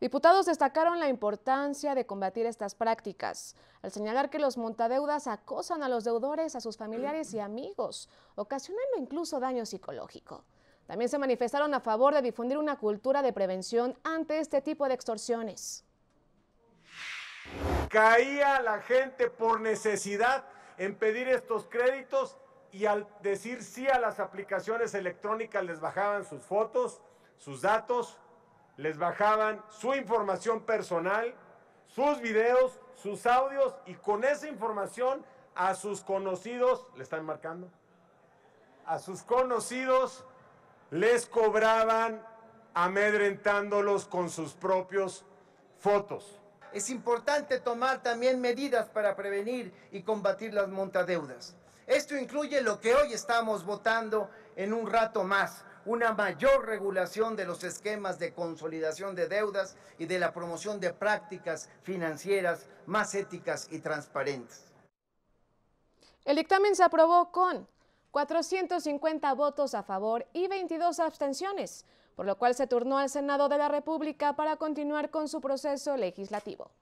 Diputados destacaron la importancia de combatir estas prácticas, al señalar que los montadeudas acosan a los deudores, a sus familiares y amigos, ocasionando incluso daño psicológico. También se manifestaron a favor de difundir una cultura de prevención ante este tipo de extorsiones. Caía la gente por necesidad en pedir estos créditos y al decir sí a las aplicaciones electrónicas les bajaban sus fotos, sus datos, les bajaban su información personal, sus videos, sus audios y con esa información a sus conocidos, ¿le están marcando? A sus conocidos les cobraban amedrentándolos con sus propios fotos. Es importante tomar también medidas para prevenir y combatir las montadeudas. Esto incluye lo que hoy estamos votando en un rato más, una mayor regulación de los esquemas de consolidación de deudas y de la promoción de prácticas financieras más éticas y transparentes. El dictamen se aprobó con 450 votos a favor y 22 abstenciones, por lo cual se turnó al Senado de la República para continuar con su proceso legislativo.